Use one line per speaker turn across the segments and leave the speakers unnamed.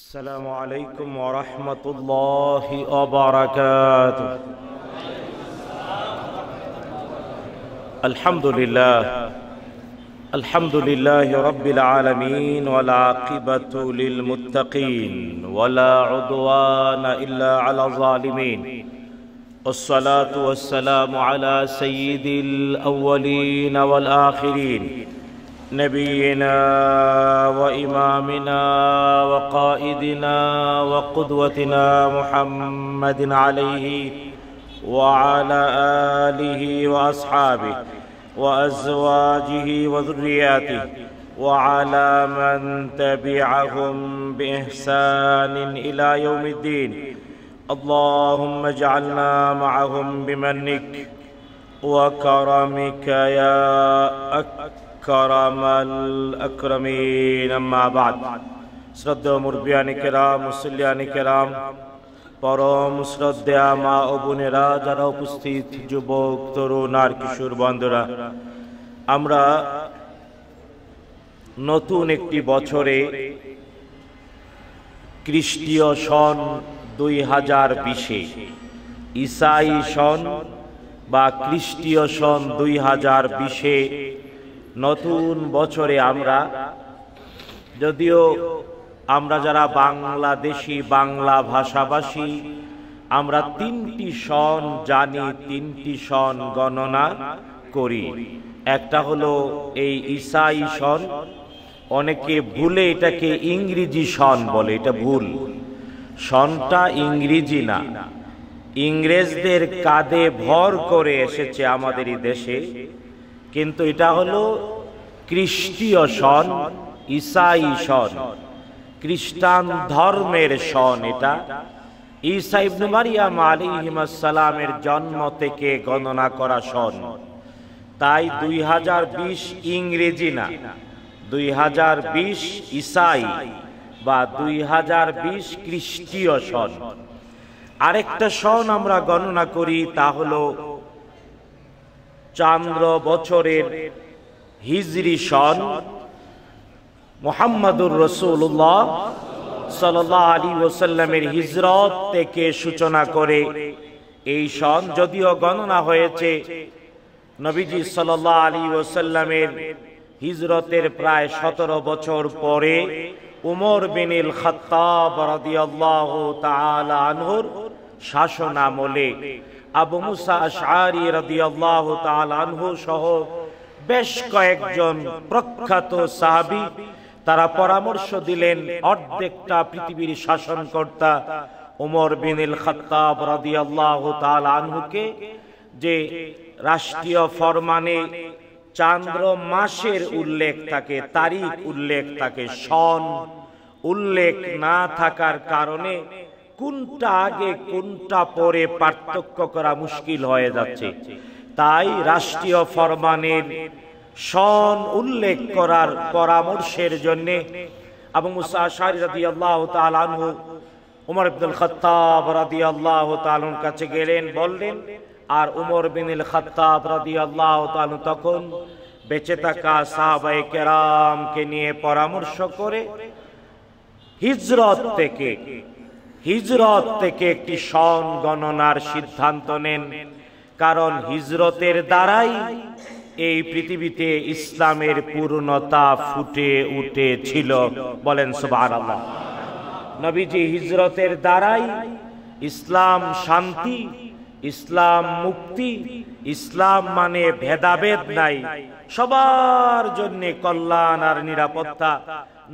السلام عليكم ورحمة الله وبركاته الحمد لله الحمد لله رب العالمين والعاقبة للمتقين ولا عدوان إلا على الظالمين والصلاة والسلام على سيد الأولين والآخرين نبينا وامامنا وقائدنا وقدوتنا محمد عليه وعلى اله واصحابه وازواجه وذرياته وعلى من تبعهم باحسان الى يوم الدين اللهم اجعلنا معهم بمنك وكرمك يا اكرم کرم الاکرمین اما بعد শ্রদ্ধা মুরব্বিয়ানি কেরাম মুসল্লিয়ানি কেরাম পরম শ্রদ্ধা মা ও বোনেরা যারা উপস্থিত যুবক তরুণ আর কিশোর বন্ধুরা আমরা নতুন একটি বছরে খ্রিস্টীয় সন দুই হাজার বিশে ইসাই সন বা খ্রিস্টীয় সন দুই হাজার বিশে নতুন বছরে আমরা যদিও আমরা যারা বাংলাদেশি বাংলা ভাষাভাষী আমরা তিনটি সন জানি তিনটি সন গণনা করি একটা হলো এই ইসাই সন অনেকে ভুলে এটাকে ইংরেজি সন বলে এটা ভুল সনটা ইংরেজি না ইংরেজদের কাঁধে ভর করে এসেছে আমাদের এই দেশে কিন্তু এটা হলো খ্রিস্টীয় সন ইসাই সন খ্রিস্টান ধর্মের সন এটা ঈসা ইবনু মারিয়াম আলাইহিস সালামের জন্ম থেকে গণনা করা সন তাই দুই হাজার বিশ ইংরেজি না দুই হাজার বিশ ইসাই বা দুই হাজার বিশ খ্রিস্টীয় সন আরেকটা সন আমরা গণনা করি তা হলো চান্দ্র বছরের হিজরি সন মোহাম্মদুর রসুল্লাহ সাল্লাহ আলী ওসাল্লামের হিজরত থেকে সূচনা করে এই সন যদিও গণনা হয়েছে নবীজি সাল্লাহ আলী ওসাল্লামের হিজরতের প্রায় সতেরো বছর পরে উমর বিনিল খত্তাব রাদিয়াল্লাহু তাআলা আনহুর শাসনামলে আবু মুসা আশআরি রাদিয়াল্লাহু তাআলা আনহু সহ বেশ কয়েকজন প্রখ্যাত সাহাবী তারা পরামর্শ দিলেন অর্ধেকটা পৃথিবীর শাসনকর্তা ওমর বিনিল খাত্তাব রাদিয়াল্লাহু তাআলা আনহুকে যে রাষ্ট্রীয় ফরমানে চান্দ্র মাসের উল্লেখ থাকে তারিখ উল্লেখ থাকে সন উল্লেখ না থাকার কারণে কোনটা আগে কোনটা পরে পার্থক্য করা মুশকিল হয়ে যাচ্ছে তাই রাষ্ট্রীয় ফরমানের সন উল্লেখ করার পরামর্শের জন্যে আবু মুসা শাহরি আল্লাহ তালানহু উমর ইবনুল খত্তাব রাদি আল্লাহ তালুর কাছে গেলেন বললেন আর উমর বিনুল খত্তাব রাদি আল্লাহ তালু তখন বেঁচে থাকা সাহাবাই কেরামকে নিয়ে পরামর্শ করে হিজরত থেকে হিজরত থেকে একটি সন গণনার সিদ্ধান্ত নেন কারণ হিজরতের দ্বারাই এই পৃথিবীতে ইসলামের পূর্ণতা ফুটে উঠেছিল বলেন সুবাহ নবীজি হিজরতের দ্বারাই ইসলাম শান্তি ইসলাম মুক্তি ইসলাম মানে ভেদাভেদ নাই সবার জন্য কল্যাণ আর নিরাপত্তা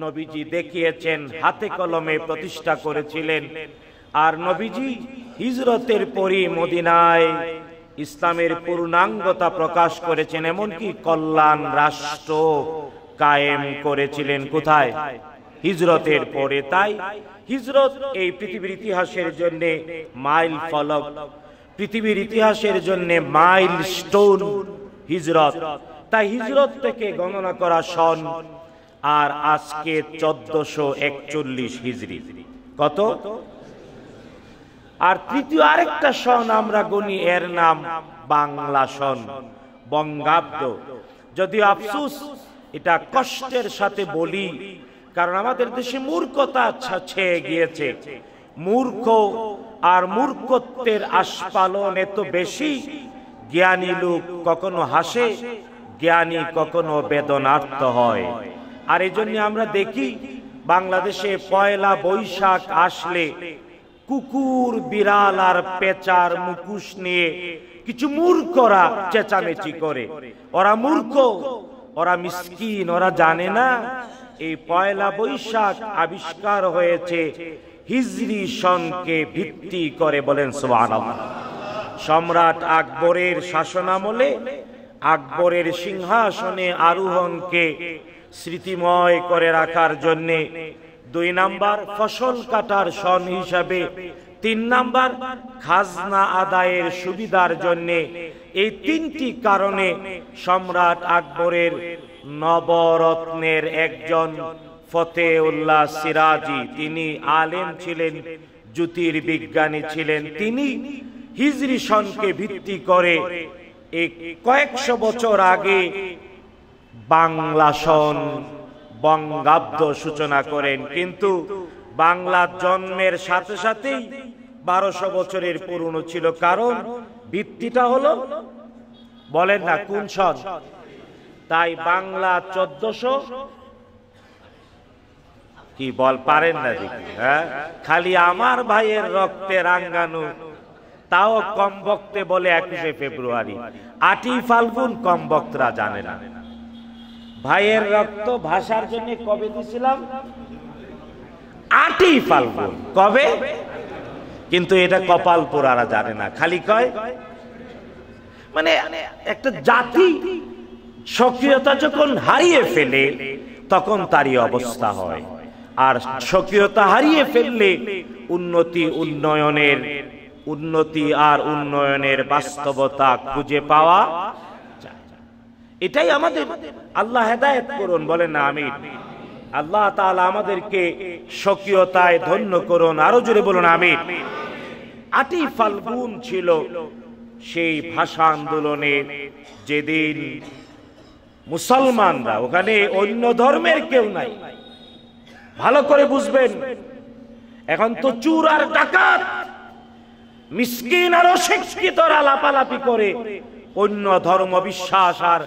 নবীজি দেখিয়েছেন হাতে কলমে প্রতিষ্ঠা করেছিলেন আর নবীজি হিজরতের পরই মদিনায় ইসলামের পূর্ণাঙ্গতা প্রকাশ করেছেন এমনকি কল্যাণ রাষ্ট্র কায়েম করেছিলেন কোথায় হিজরতের পরে তাই হিজরত এই পৃথিবীর ইতিহাসের জন্য মাইল ফলক পৃথিবীর ইতিহাসের জন্য মাইল স্টোন হিজরত তাই হিজরত থেকে গণনা করা সন আর আজকে চোদ্দশো একচল্লিশ হিজড়ি কত আর তৃতীয় আরেকটা সন আমরা গণি এর নাম বাংলা সন বঙ্গাব্দ যদিও আফসুস এটা কষ্টের সাথে বলি কারণ আমাদের দেশে মূর্খতা ছেয়ে গিয়েছে মূর্খ আর মূর্খত্বের আস্পালন এত বেশি জ্ঞানী লোক কখনো হাসে জ্ঞানী কখনো বেদনার্থ হয় আর এই জন্য আমরা দেখি বাংলাদেশে পয়লা বৈশাখ আসলে কুকুর বিড়াল আর পেচার মুকুশ নিয়ে কিছু মূর্খরা চেঁচামেচি করে ওরা মূর্খ ওরা মিসকিন ওরা জানে না এই পয়লা বৈশাখ আবিষ্কার হয়েছে হিজরি সনকে ভিত্তি করে বলেন সোহান সম্রাট আকবরের শাসনামলে আকবরের সিংহাসনে আরোহণকে স্মৃতিময় করে রাখার জন্যে দুই নাম্বার ফসল কাটার সন হিসাবে তিন নাম্বার খাজনা আদায়ের সুবিধার জন্য এই তিনটি কারণে সম্রাট আকবরের নবরত্নের একজন ফতেউল্লাহ সিরাজি তিনি আলেম ছিলেন জ্যোতির বিজ্ঞানী ছিলেন তিনি হিজরি সনকে ভিত্তি করে কয়েকশো বছর আগে বাংলা সন বঙ্গাব্দ সূচনা করেন কিন্তু বাংলা জন্মের সাথে সাথেই বারোশো বছরের পুরনো ছিল কারণ ভিত্তিটা হলো বলেন না কোন সন তাই বাংলা চোদ্দশো কি বল পারেন না দেখি হ্যাঁ খালি আমার ভাইয়ের রক্তে রাঙ্গানো তাও কম বক্তে বলে একুশে ফেব্রুয়ারি আটই ফাল্গুন কম বক্তরা জানে না ভাইয়ের রক্ত ভাষার জন্য কবে দিছিলাম আটই ফাল্গুন কবে কিন্তু এটা কপাল পোড়ারা জানে না খালি কয় মানে একটা জাতি সক্রিয়তা যখন হারিয়ে ফেলে তখন তারই অবস্থা হয় আর সক্রিয়তা হারিয়ে ফেললে উন্নতি উন্নয়নের উন্নতি আর উন্নয়নের বাস্তবতা খুঁজে পাওয়া এটাই আমাদের আল্লাহ হেদায়ত করুন বলেন না আমি আল্লাহ তাআলা আমাদেরকে স্বকীয়তায় ধন্য করুন আরো জোরে বলুন আমি আটি ফাল্গুন ছিল সেই ভাষা আন্দোলনে যেদিন মুসলমানরা ওখানে অন্য ধর্মের কেউ নাই ভালো করে বুঝবেন এখন তো চুর আর ডাকাত মিসকিন আর অশিক্ষিতরা লাপালাপি করে অন্য ধর্ম বিশ্বাস আর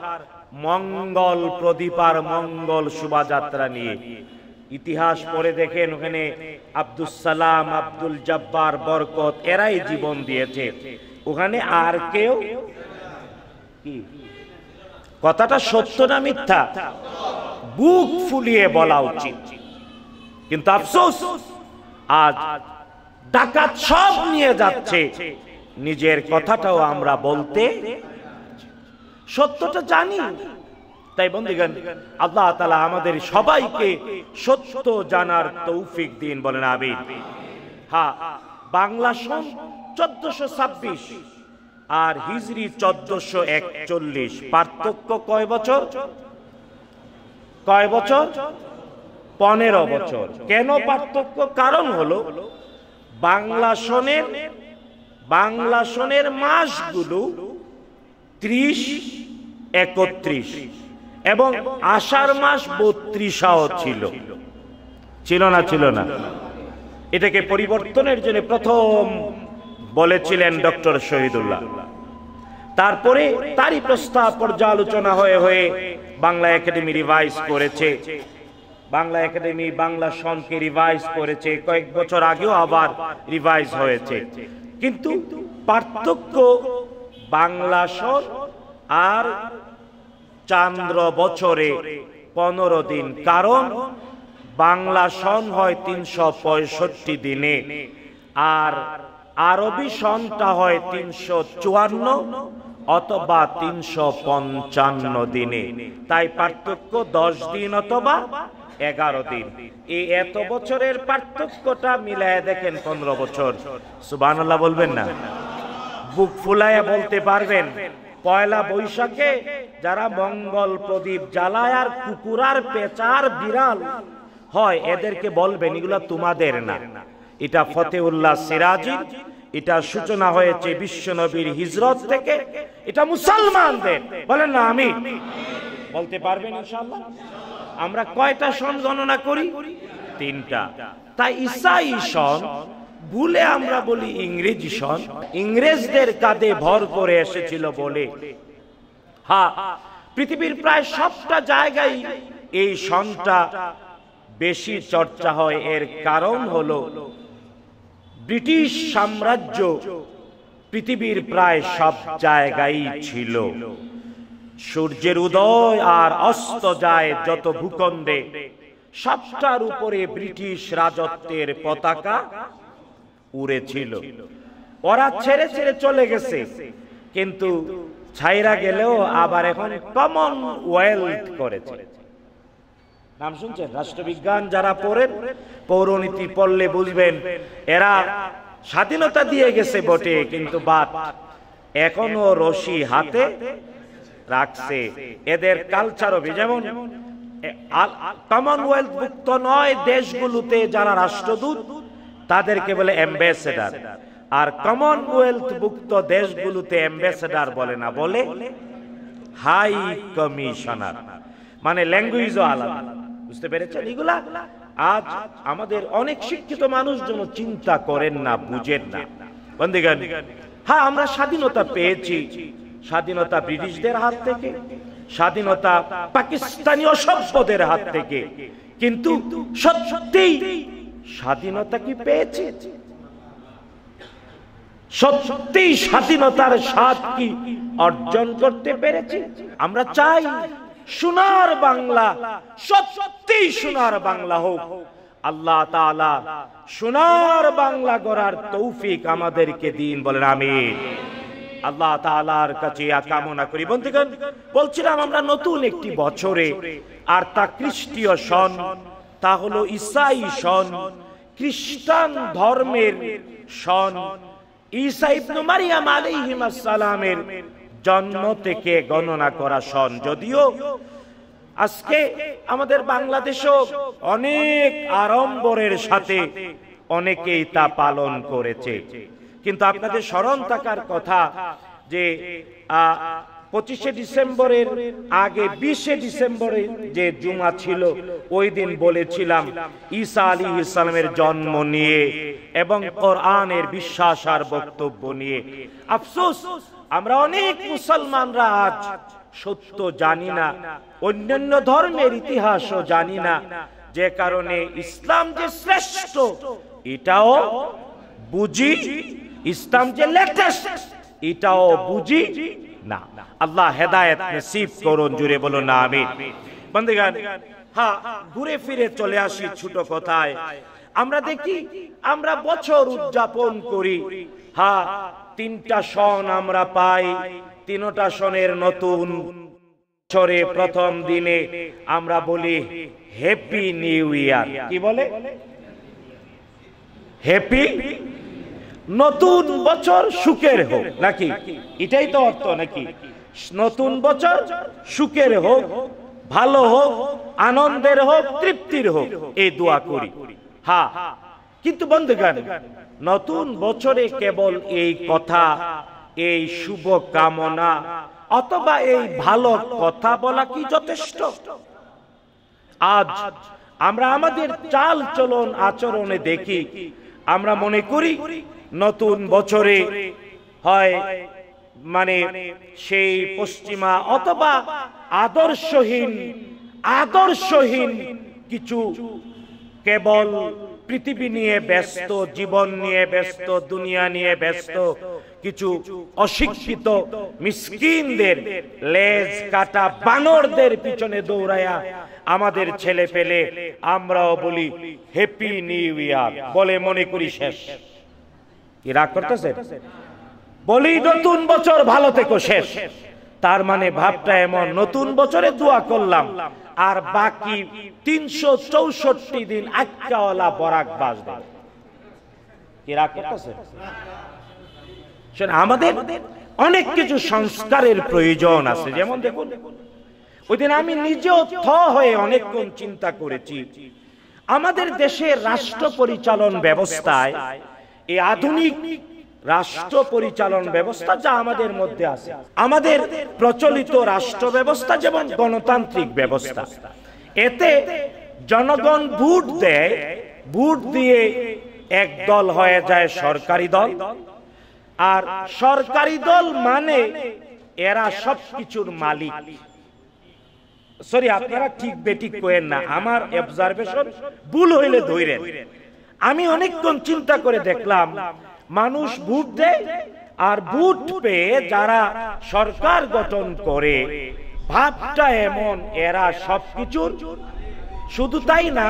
মঙ্গল প্রদীপ আর মঙ্গল শোভাযাত্রা নিয়ে ইতিহাস পড়ে দেখেন ওখানে আব্দুল সালাম আব্দুল জব্বার বরকত এরাই জীবন দিয়েছে ওখানে আর কেউ কি কথাটা সত্য না মিথ্যা বুক ফুলিয়ে বলা উচিত কিন্তু আফসোস আজ ডাকাত সব নিয়ে যাচ্ছে নিজের কথাটাও আমরা বলতে সত্যটা জানি তাই বন্ধুগণ আল্লাহ তালা আমাদের সবাইকে সত্য জানার তৌফিক দিন বলেন আবির হ্যাঁ বাংলা সন চোদ্দশো ছাব্বিশ আর হিজরি চোদ্দশো একচল্লিশ পার্থক্য কয় বছর কয় বছর পনেরো বছর কেন পার্থক্য কারণ হলো বাংলা সনের বাংলা সনের মাসগুলো ত্রিশ একত্রিশ এবং আষাঢ় মাস বত্রিশাও ছিল ছিল না ছিল না এটাকে পরিবর্তনের জন্য প্রথম বলেছিলেন ডক্টর শহীদুল্লাহ তারপরে তারই প্রস্তাব পর্যালোচনা হয়ে হয়ে বাংলা একাডেমি রিভাইজ করেছে বাংলা একাডেমি বাংলা সনকে রিভাইজ করেছে কয়েক বছর আগেও আবার রিভাইজ হয়েছে কিন্তু পার্থক্য বাংলা সর আর চান্দ্র বছরে পনেরো দিন কারণ বাংলা সন হয় তিনশো পঁয়ষট্টি দিনে আর আরবি সনটা হয় তিনশো চুয়ান্ন অথবা তিনশো পঞ্চান্ন দিনে তাই পার্থক্য দশ দিন অথবা এগারো দিন এই এত বছরের পার্থক্যটা মিলায় দেখেন পনেরো বছর সুবাহ বলবেন না বুক ফুলাইয়া বলতে পারবেন পয়লা বৈশাখে যারা মঙ্গল প্রদীপ জ্বালায় আর কুকুরার পেচার বিড়াল হয় এদেরকে বলবেন এগুলো তোমাদের না এটা ফতেউল্লাহ সিরাজি এটা সূচনা হয়েছে বিশ্বনবীর হিজরত থেকে এটা মুসলমানদের বলেন না আমি বলতে পারবেন ইনশাআল্লাহ আমরা কয়টা সন গণনা করি তিনটা তাই ঈসাই সন ভুলে আমরা বলি ইংরেজি সন ইংরেজদের কাঁধে ভর করে এসেছিল বলে হা পৃথিবীর প্রায় সবটা জায়গায় এই সনটা বেশি চর্চা হয় এর কারণ হলো ব্রিটিশ সাম্রাজ্য পৃথিবীর প্রায় সব জায়গায় ছিল সূর্যের উদয় আর অস্ত যায় যত ভূখণ্ডে সবটার উপরে ব্রিটিশ রাজত্বের পতাকা উড়েছিল ওরা ছেড়ে ছেড়ে চলে গেছে কিন্তু ছাইরা গেলেও আবার এখন কমন ওয়েলথ করেছে নাম শুনছেন রাষ্ট্রবিজ্ঞান যারা পড়েন পৌরনীতি পড়লে বুঝবেন এরা স্বাধীনতা দিয়ে গেছে বটে কিন্তু বাদ এখনো রশি হাতে রাখছে এদের কালচার হবে যেমন কমনওয়েলথ ভুক্ত নয় দেশগুলোতে যারা রাষ্ট্রদূত তাদেরকে বলে অ্যাম্বাসেডার আর কমনওয়েলথ ভুক্ত দেশগুলোতে অ্যাম্বাসেডার বলে না বলে হাই কমিশনার মানে ল্যাঙ্গুয়েজও আলাদা বুঝতে পেরেছেন এগুলা আজ আমাদের অনেক শিক্ষিত মানুষজন চিন্তা করেন না বুঝেন না বন্ধুগণ হ্যাঁ আমরা স্বাধীনতা পেয়েছি স্বাধীনতা ব্রিটিশদের হাত থেকে স্বাধীনতা পাকিস্তানি অসভ্যদের হাত থেকে কিন্তু সত্যিই স্বাধীনতা কি পেয়েছে সত্যি স্বাধীনতার স্বাদ কি অর্জন করতে পেরেছি আমরা চাই সোনার বাংলা সত্যি সোনার বাংলা হোক আল্লাহ তাআলা সোনার বাংলা গড়ার তৌফিক আমাদেরকে দিন বলেন আমি আল্লাহ তালার কাছে কামনা করি বন্ধুগণ বলছিলাম আমরা নতুন একটি বছরে আর তা খ্রিস্টীয় সন তা হলো ইসাই সন খ্রিস্টান ধর্মের সন ঈসা ইবনু মারিয়াম আলাইহিমাস সালামের জন্ম থেকে গণনা করা সন যদিও আজকে আমাদের বাংলাদেশও অনেক আড়ম্বরের সাথে অনেকেই তা পালন করেছে কিন্তু আপনাদের স্মরণ থাকার কথা যে পঁচিশে ডিসেম্বরের আগে বিশে ডিসেম্বরে যে জুমা ছিল ওই দিন বলেছিলাম ঈসা আলী ইসলামের জন্ম নিয়ে এবং কোরআনের বিশ্বাস আর বক্তব্য নিয়ে আফসোস আমরা অনেক মুসলমানরা আজ সত্য জানি না অন্যান্য ধর্মের ইতিহাসও জানি না যে কারণে ইসলাম যে শ্রেষ্ঠ এটাও বুঝি ইসলাম যে লেটেস্ট এটাও বুঝি না আল্লাহ হেদায়ত নসিব করুন জুড়ে বলো না আমি বন্ধুগান হ্যাঁ ঘুরে ফিরে চলে আসি ছোট কথায় আমরা দেখি আমরা বছর উদযাপন করি হ্যাঁ তিনটা সন আমরা পাই তিনটা সনের নতুন বছরে প্রথম দিনে আমরা বলি হ্যাপি নিউ ইয়ার কি বলে হ্যাপি নতুন বছর সুখের হোক নাকি এটাই তো অর্থ নাকি নতুন বছর সুখের হোক ভালো হোক আনন্দের হোক তৃপ্তির হোক এই দোয়া করি হা কিন্তু বন্ধুগান নতুন বছরে কেবল এই কথা এই শুভ কামনা অথবা এই ভালো কথা বলা কি যথেষ্ট আজ আমরা আমাদের চাল চলন আচরণে দেখি আমরা মনে করি নতুন বছরে হয় মানে, মানে সেই পশ্চিমা অথবা আদর্শহীন আদর্শহীন কিছু কেবল পৃথিবী নিয়ে ব্যস্ত জীবন নিয়ে ব্যস্ত দুনিয়া নিয়ে ব্যস্ত কিছু অশিক্ষিত মিসকিনদের লেজ কাটা বানরদের পিছনে দৌড়ায়া আমাদের ছেলে পেলে আমরাও বলি হ্যাপি নিউ ইয়ার বলে মনে করি শেষ কি রাগ করতেছেন বলি নতুন বছর ভালো থেকে শেষ তার মানে ভাবটা এমন নতুন বছরে দোয়া করলাম আর বাকি তিনশো চৌষট্টি দিন আটকাওয়ালা বরাক বাজবে কি রাগ করতেছেন আমাদের অনেক কিছু সংস্কারের প্রয়োজন আছে যেমন দেখুন ওই দিন আমি নিজেও থ হয়ে অনেকক্ষণ চিন্তা করেছি আমাদের দেশের রাষ্ট্র পরিচালন ব্যবস্থায় এই আধুনিক রাষ্ট্র পরিচালন ব্যবস্থা যা আমাদের মধ্যে আছে আমাদের প্রচলিত রাষ্ট্র ব্যবস্থা যেমন গণতান্ত্রিক ব্যবস্থা এতে জনগণ ভোট দেয় ভোট দিয়ে এক দল হয়ে যায় সরকারি দল আর সরকারি দল মানে এরা সবকিছুর মালিক সরি আপনারা ঠিক বেঠিক কোয়েন না আমার অবজারভেশন ভুল হইলে ধরেন আমি অনেকক্ষণ চিন্তা করে দেখলাম মানুষ ভোট দেয় আর ভোট পেয়ে যারা সরকার গঠন করে ভাবটা এমন এরা সবকিছুর শুধু তাই না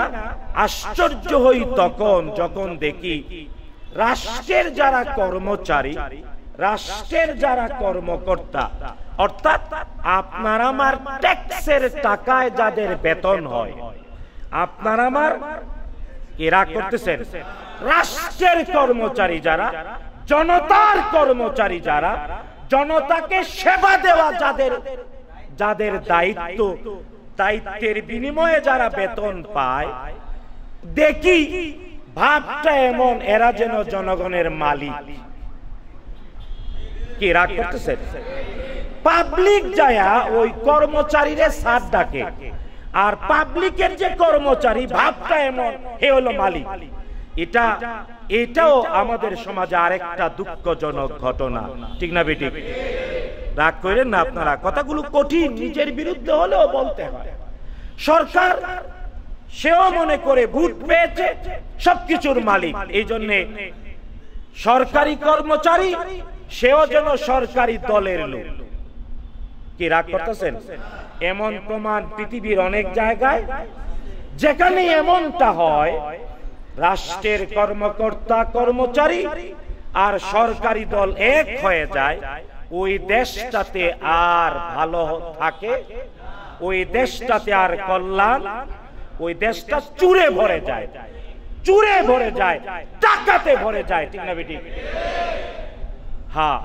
আশ্চর্য হই তখন যখন দেখি রাষ্ট্রের যারা কর্মচারী রাষ্ট্রের যারা কর্মকর্তা অর্থাৎ আপনার আমার ট্যাক্সের টাকায় যাদের বেতন হয় আপনার আমার এরা করতেছেন রাষ্ট্রের কর্মচারী যারা জনতার কর্মচারী যারা জনতাকে সেবা দেওয়া যাদের যাদের দায়িত্ব দায়িত্বের বিনিময়ে যারা বেতন পায় দেখি ভাবটা এমন এরা যেন জনগণের মালিক কি রাগ করতেছে পাবলিক যায়া ওই কর্মচারীরে সার ডাকে আর পাবলিকের যে কর্মচারী ভাবটা এমন হে হলো মালিক এটা এটাও আমাদের সমাজে আরেকটা দুঃখজনক ঘটনা ঠিক না বেটি রাগ করেন না আপনারা কথাগুলো কঠিন নিজের বিরুদ্ধে হলেও বলতে হয় সরকার সেও মনে করে ভূত পেয়েছে সবকিছুর মালিক এই জন্যে সরকারি কর্মচারী সেও যেন সরকারি দলের লোক কি রাগ করতেছেন এমন প্রমাণ পৃথিবীর অনেক জায়গায় যেখানে এমনটা হয় রাষ্ট্রের কর্মকর্তা কর্মচারী আর সরকারি দল এক হয়ে যায় ওই দেশটাতে আর ভালো থাকে ওই দেশটাতে আর কল্যাণ ওই দেশটা চুরে ভরে যায় চুরে ভরে যায় টাকাতে ভরে যায় ঠিক না বেটি হ্যাঁ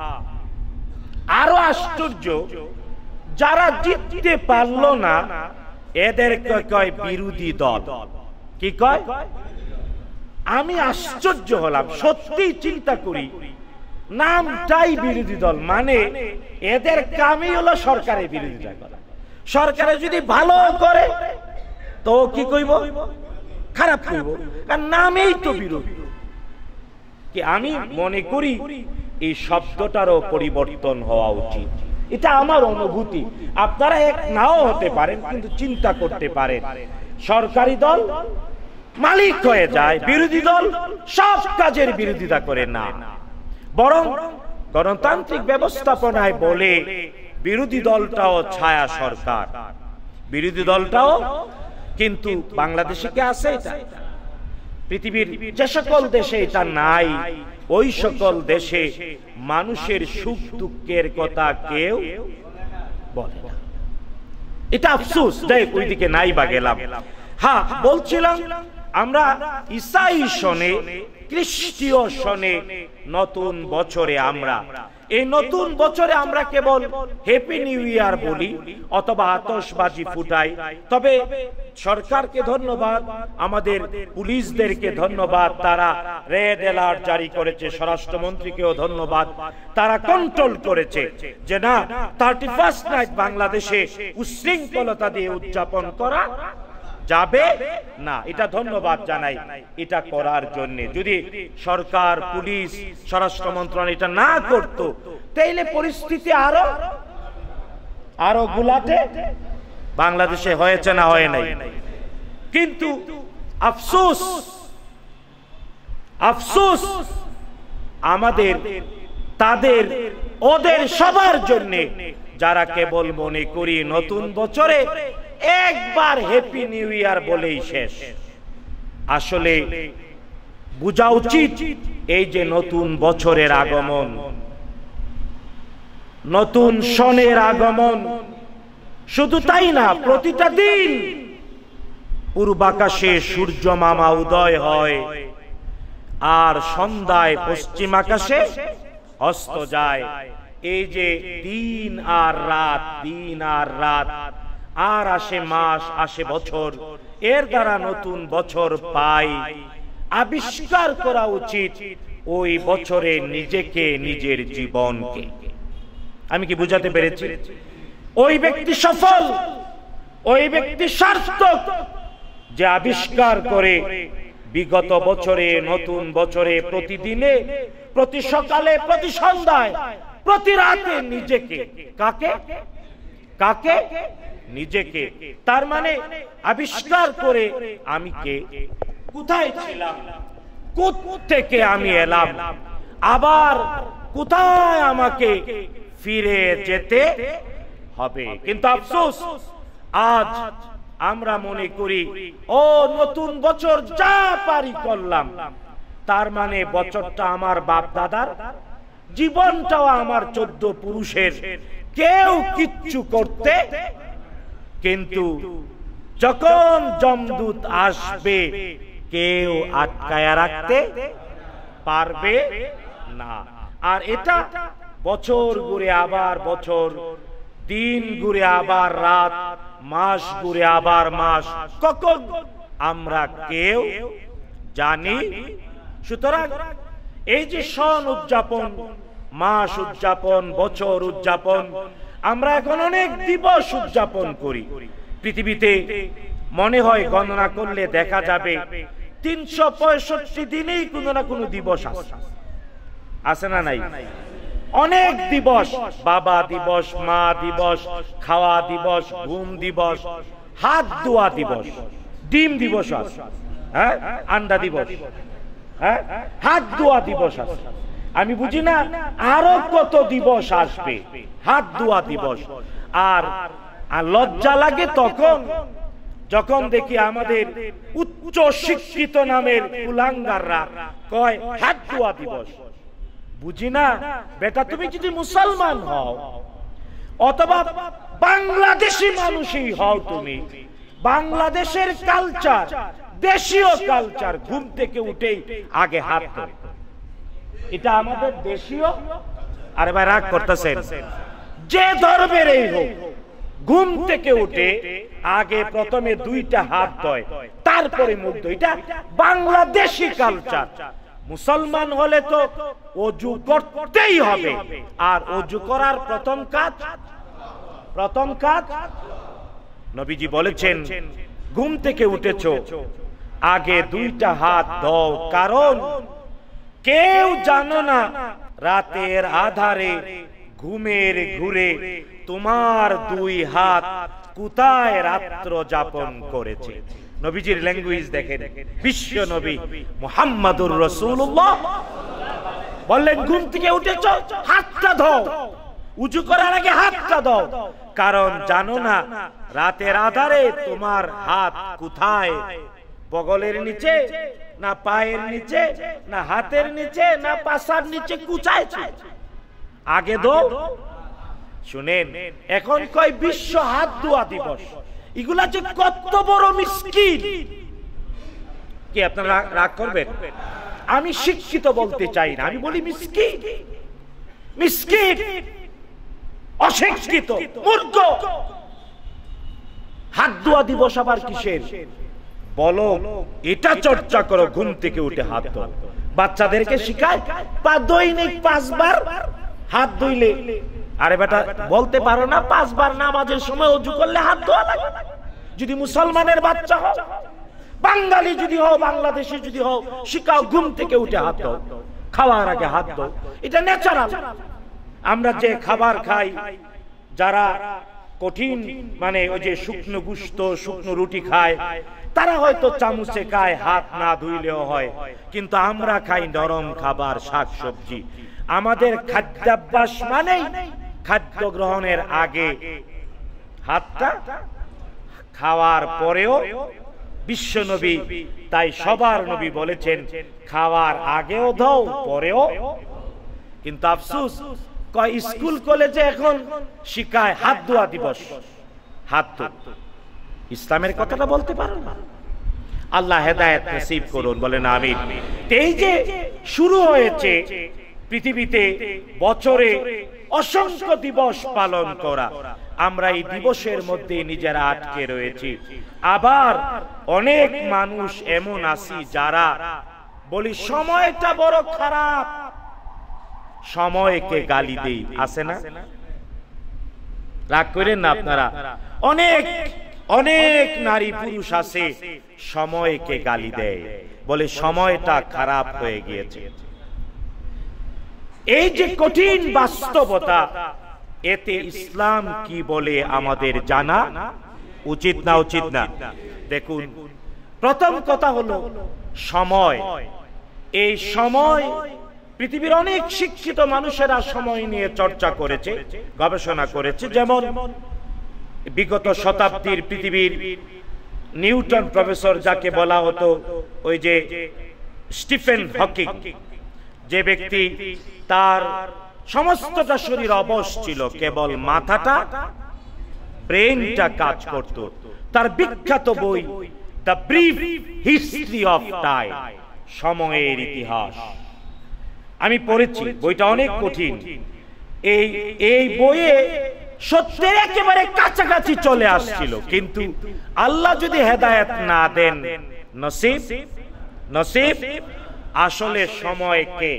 আরো আশ্চর্য যারা জিততে পারলো না এদের কয় বিরোধী দল কি কয় আমি আশ্চর্য হলাম সত্যি চিন্তা করি নামটাই বিরোধী দল মানে এদের কামই হলো সরকারের বিরোধিতা করা সরকারে যদি ভালো করে তো কি কইব খারাপ কইব কারণ নামেই তো বিরোধী কি আমি মনে করি এই শব্দটারও পরিবর্তন হওয়া উচিত এটা আমার অনুভূতি আপনারা এক নাও হতে পারেন কিন্তু চিন্তা করতে পারে সরকারি দল মালিক হয়ে যায় বিরোধী দল সব কাজের বিরোধিতা করে না বরং গণতান্ত্রিক ব্যবস্থাপনায় বলে বিরোধী দলটাও ছায়া সরকার বিরোধী দলটাও কিন্তু বাংলাদেশে কে আছে এটা পৃথিবীর যে সকল দেশে এটা নাই ওই সকল দেশে মানুষের সুখ দুঃখের কথা কেউ বলে না এটা আফসুস দেখ ওইদিকে নাই বা গেলাম হ্যাঁ বলছিলাম আমরা ইসাই শনে খ্রিস্টীয় শনে নতুন বছরে আমরা এই নতুন বছরে আমরা কেবল হ্যাপি নিউ ইয়ার বলি অথবা আতসবাজি ফুটাই তবে সরকারকে ধন্যবাদ আমাদের পুলিশদেরকে ধন্যবাদ তারা রেড অ্যালার্ট জারি করেছে স্বরাষ্ট্র মন্ত্রীকেও ধন্যবাদ তারা কন্ট্রোল করেছে যে না থার্টি ফার্স্ট নাইট বাংলাদেশে উশৃঙ্খলতা দিয়ে উদযাপন করা যাবে না এটা ধন্যবাদ জানাই এটা করার জন্য যদি সরকার পুলিশ স্বরাষ্ট্র মন্ত্রণালয় এটা না করত তাইলে পরিস্থিতি আরো আরো গুলাতে বাংলাদেশে হয়েছে না হয় নাই কিন্তু আফসোস আফসোস আমাদের তাদের ওদের সবার জন্য যারা কেবল মনে করি নতুন বছরে একবার হ্যাপি নিউ ইয়ার বলেই শেষ আসলে বোঝা উচিত এই যে নতুন বছরের আগমন নতুন সনের আগমন শুধু তাই না প্রতিটা দিন পূর্বাকাশে সূর্য মামা উদয় হয় আর সন্ধ্যায় পশ্চিম আকাশে অস্ত যায় এই যে দিন আর রাত দিন আর রাত আর আসে মাস আসে বছর এর দ্বারা নতুন বছর পাই আবিষ্কার করা উচিত ওই বছরে নিজেকে নিজের জীবনকে আমি কি বুঝাতে পেরেছি ওই ব্যক্তি সফল ওই ব্যক্তি সার্থক যে আবিষ্কার করে বিগত বছরে নতুন বছরে প্রতিদিনে প্রতি সকালে প্রতি সন্ধ্যায় প্রতি রাতে নিজেকে কাকে কাকে নিজেকে তার মানে আবিষ্কার করে আমি কে কোথায় ছিলাম থেকে আমি এলাম আবার কোথায় আমাকে ফিরে যেতে হবে কিন্তু আফসোস আজ আমরা মনে করি ও নতুন বছর যা পারি করলাম তার মানে বছরটা আমার বাপ দাদার জীবনটাও আমার চোদ্দ পুরুষের কেউ কিচ্ছু করতে কিন্তু যখন জমদূত আসবে কেউ আটকায়া রাখতে পারবে না আর এটা বছর ঘুরে আবার বছর দিন ঘুরে আবার রাত মাস ঘুরে আবার মাস কখন আমরা কেউ জানি সুতরাং এই যে সন উদযাপন মাস উদযাপন বছর উদযাপন আমরা এখন অনেক দিবস উদযাপন করি পৃথিবীতে মনে হয় গণনা করলে দেখা যাবে তিনশো পঁয়ষট্টি দিনেই কোনো না কোনো দিবস আছে আছে না নাই অনেক দিবস বাবা দিবস মা দিবস খাওয়া দিবস ঘুম দিবস হাত ধোয়া দিবস ডিম দিবস আছে হ্যাঁ আন্ডা দিবস হ্যাঁ হাত ধোয়া দিবস আছে আমি বুঝি না আরো কত দিবস আসবে হাত ধোয়া দিবস আর লজ্জা লাগে তখন যখন দেখি আমাদের উচ্চ শিক্ষিত নামের উলাঙ্গাররা কয় হাত ধোয়া দিবস বুঝি না বেটা তুমি যদি মুসলমান হও অথবা বাংলাদেশি মানুষই হও তুমি বাংলাদেশের কালচার দেশীয় কালচার ঘুম থেকে উঠেই আগে হাত ধরে এটা আমাদের দেশীয় আরে ভাই রাগ করতেছেন যে ধর্মের এই হোক ঘুম থেকে উঠে আগে প্রথমে দুইটা হাত দয় তারপরে মুখ ধোয় এটা বাংলাদেশি কালচার মুসলমান হলে তো অজু করতেই হবে আর অজু করার প্রথম কাজ প্রথম কাজ নবীজি বলেছেন ঘুম থেকে উঠেছ আগে দুইটা হাত দাও কারণ কেউ জানো না রাতের আধারে ঘুমের ঘুরে তোমার দুই হাত কোথায় রাত্র যাপন করেছে নবীজির ল্যাঙ্গুয়েজ দেখেন বিশ্ব নবী মোহাম্মদুর রসুল্লাহ বললেন ঘুম থেকে উঠেছ হাতটা ধো উঁচু করার আগে হাতটা দাও কারণ জানো না রাতের আধারে তোমার হাত কোথায় বগলের নিচে না পায়ের নিচে না হাতের নিচে না পাশার নিচে কুচাইছে আগে দো শুনেন এখন কয় বিশ্ব হাত দোয়া দিবস এগুলা যে কত বড় মিসকিন কি আপনারা রাগ করবেন আমি শিক্ষিত বলতে চাই না আমি বলি মিসকিন মিসকিন অশিক্ষিত মূর্খ হাত দোয়া দিবস আবার কিসের বলো এটা চর্চা করো ঘুম থেকে উঠে হাত ধো বাচ্চাদেরকে শিখায় পা দৈনিক পাঁচবার হাত ধুইলে আরে বেটা বলতে পারো না পাঁচবার নামাজের সময় অজু করলে হাত ধোয়া লাগে যদি মুসলমানের বাচ্চা হও বাঙালি যদি হও বাংলাদেশি যদি হও শিখাও ঘুম থেকে উঠে হাত ধো খাওয়ার আগে হাত ধো এটা ন্যাচারাল আমরা যে খাবার খাই যারা কঠিন মানে ওই যে শুকনো গুস্ত শুকনো রুটি খায় তারা হয়তো চামচে খায় হাত না ধুইলেও হয় কিন্তু আমরা খাই নরম খাবার শাক সবজি আমাদের খাদ্যাভ্যাস মানেই খাদ্য গ্রহণের আগে হাতটা খাওয়ার পরেও বিশ্ব নবী তাই সবার নবী বলেছেন খাওয়ার আগেও ধও পরেও কিন্তু আফসুস কয় স্কুল কলেজে এখন শিখায় হাত ধোয়া দিবস হাত ধোয়া ইসলামের কথাটা বলতে পারো না আল্লাহ হেদায়ত নসিব করুন বলেন আমিন এই যে শুরু হয়েছে পৃথিবীতে বছরে অসংখ্য দিবস পালন করা আমরা এই দিবসের মধ্যে নিজেরা আটকে রয়েছি আবার অনেক মানুষ এমন আসি যারা বলি সময়টা বড় খারাপ সময়কে গালি দেই আছে না রাগ করেন না আপনারা অনেক অনেক নারী পুরুষ আছে সময়কে গালি দেয় বলে সময়টা খারাপ হয়ে গিয়েছে এই যে কঠিন বাস্তবতা এতে ইসলাম কি বলে আমাদের জানা উচিত না উচিত না দেখুন প্রথম কথা হলো সময় এই সময় পৃথিবীর অনেক শিক্ষিত মানুষেরা সময় নিয়ে চর্চা করেছে গবেষণা করেছে যেমন বিগত শতাব্দীর পৃথিবীর নিউটন প্রফেসর যাকে বলা হতো ওই যে স্টিফেন হকিং যে ব্যক্তি তার সমস্তটা শরীর অবশ ছিল কেবল মাথাটা ব্রেনটা কাজ করত তার বিখ্যাত বই the brief history of time সময়ের ইতিহাস আমি পড়েছি বইটা অনেক কঠিন এই এই বইয়ে সত্যের একেবারে কাছাকাছি চলে আসছিল কিন্তু আল্লাহ যদি হেদায়ত না দেন নসিব নসিব আসলে সময় কে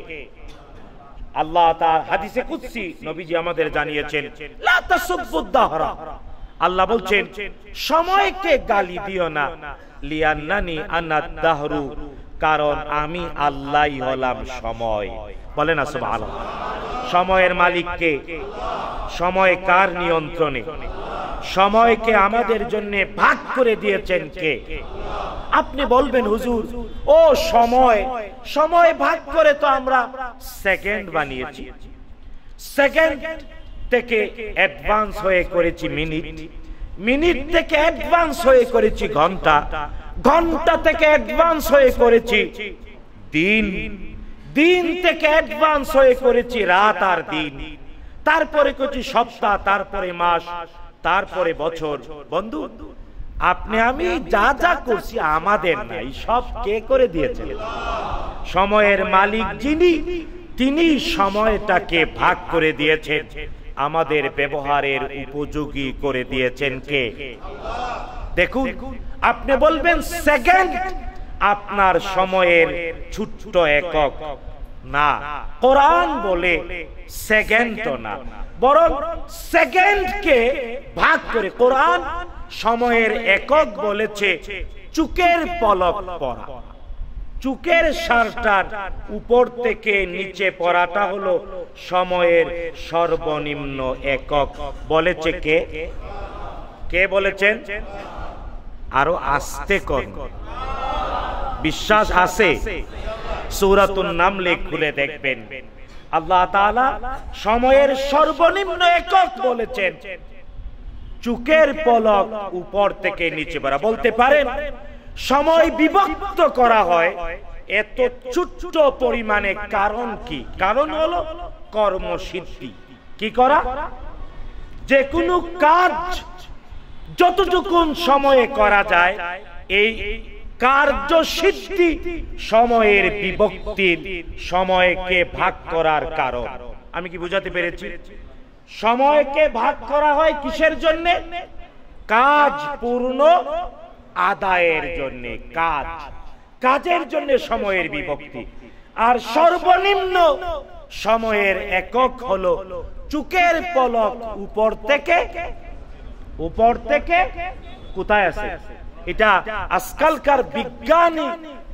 আল্লাহ তার হাদিসে কুৎসি নবীজি আমাদের জানিয়েছেন আল্লাহ বলছেন সময়কে গালি দিও না লিয়ান্নানি আনাদ দাহরু কারণ আমি আল্লাহ হলাম সময় বলে না সব আলম সময়ের মালিককে সময় কার নিয়ন্ত্রণে সময়কে আমাদের জন্য ভাগ করে দিয়েছেন কে আপনি বলবেন হুজুর ও সময় সময় ভাগ করে তো আমরা সেকেন্ড বানিয়েছি সেকেন্ড থেকে অ্যাডভান্স হয়ে করেছি মিনিট মিনিট থেকে অ্যাডভান্স হয়ে করেছি ঘন্টা ঘন্টা থেকে অ্যাডভান্স হয়ে করেছি দিন দিন থেকে অ্যাডভান্স হয়ে করেছি রাত আর দিন তারপরে করেছি সপ্তাহ তারপরে মাস তারপরে বছর বন্ধু আপনি আমি যা যা করছি আমাদের নাই সব কে করে দিয়েছেন সময়ের মালিক যিনি তিনি সময়টাকে ভাগ করে দিয়েছেন আমাদের ব্যবহারের উপযোগী করে দিয়েছেন কে দেখুন আপনি বলবেন সেকেন্ড আপনার সময়ের ছোট্ট একক না কোরআন বলে সেকেন্ড না বরং সেকেন্ডকে ভাগ করে কোরআন সময়ের একক বলেছে চুকের পলক পড়া চুকের সারটার উপর থেকে নিচে পড়াটা হলো সময়ের সর্বনিম্ন একক বলেছে কে কে বলেছেন আরো আসতে কর বিশ্বাস আছে সৌরাতুন নাম লেখ খুলে দেখবেন আল্লাহ তাআলা সময়ের সর্বনিম্ন একক বলেছেন চুকের পলক উপর থেকে নিচে পড়া বলতে পারেন সময় বিভক্ত করা হয় এত ছোট্ট পরিমাণে কারণ কি কারণ হলো কর্মসিদ্ধি কি করা যে কোনো কাজ যতটুকু সময়ে করা যায় এই কার্য সিদ্ধি সময়ের বিভক্তির সময়কে ভাগ করার কারণ আমি কি বুঝাতে পেরেছি সময়কে ভাগ করা হয় কিসের জন্য কাজ পূর্ণ আদায়ের জন্য কাজ কাজের জন্য সময়ের বিভক্তি আর সর্বনিম্ন সময়ের একক হলো চুকের পলক উপর থেকে উপর থেকে কোথায় আছে এটা আজকালকার বিজ্ঞানী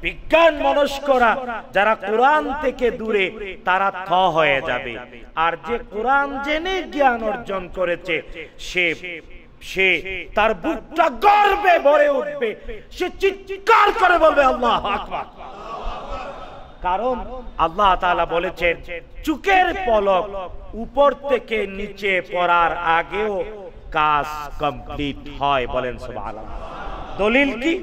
বিজ্ঞান মনস্করা যারা কোরআন থেকে দূরে তারা থ হয়ে যাবে আর যে কোরআন জেনে জ্ঞান অর্জন করেছে সে সে তার বুকটা গর্বে ভরে উঠবে সে চিৎকার করে বলবে আল্লাহ আকবার কারণ আল্লাহ তাআলা বলেছেন চুকের পলক উপর থেকে নিচে পড়ার আগেও কাজ কমপ্লিট হয় বলেন দলিল কি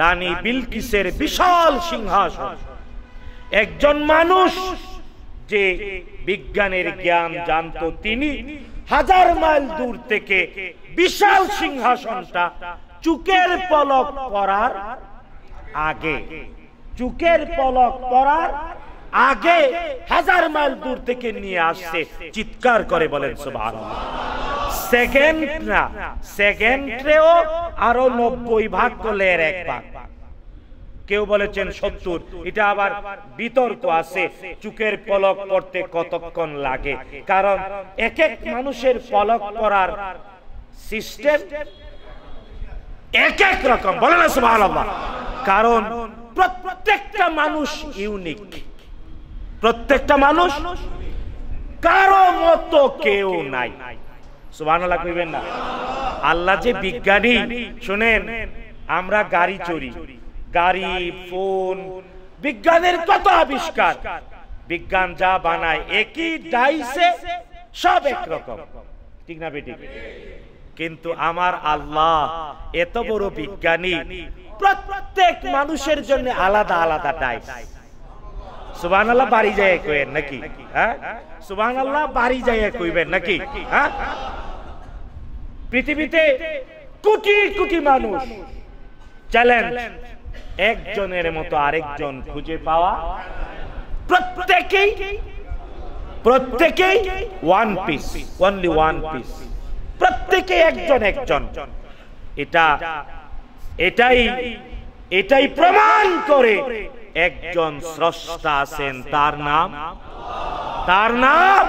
রানী বিলকিসের বিশাল সিংহাসন একজন মানুষ যে বিজ্ঞানের জ্ঞান জানতো তিনি হাজার মাইল দূর থেকে বিশাল সিংহাসনটা চুকের পলক পরার আগে চুকের পলক পরার আগে হাজার মাইল দূর থেকে নিয়ে আসছে চিৎকার করে বলেন সুবাহ সেকেন্ড না সেকেন্ড আরো নব্বই ভাগ করলে এর এক ভাগ কেউ বলেছেন সত্তর এটা আবার বিতর্ক আছে চুকের পলক পড়তে কতক্ষণ লাগে কারণ এক এক মানুষের পলক পড়ার সিস্টেম এক এক রকম বলে না সুবহানাল্লাহ কারণ প্রত্যেকটা মানুষ ইউনিক প্রত্যেকটা মানুষ কারো মতো কেউ নাই সুবহানাল্লাহ কইবেন না আল্লাহ যে বিজ্ঞানী শুনেন আমরা গাড়ি চড়ি গাড়ি ফোন বিজ্ঞানের কত আবিষ্কার বিজ্ঞান যা বানায় একই ডাইসে সব একরকম ঠিক না বেটি কিন্তু আমার আল্লাহ এত বড় বিজ্ঞানী প্রত্যেক মানুষের জন্য আলাদা আলাদা ডাইস সুবান আল্লাহ বাড়ি যায় কইবেন নাকি হ্যাঁ সুবান আল্লাহ বাড়ি যায় কইবেন নাকি হ্যাঁ পৃথিবীতে কোটি কোটি মানুষ চ্যালেঞ্জ একজনের মতো আরেকজন খুঁজে পাওয়া প্রত্যেকেই প্রত্যেকেই one piece only one piece প্রত্যেকে একজন একজন এটা এটাই এটাই প্রমাণ করে একজন স্রষ্টা আছেন তার নাম তার নাম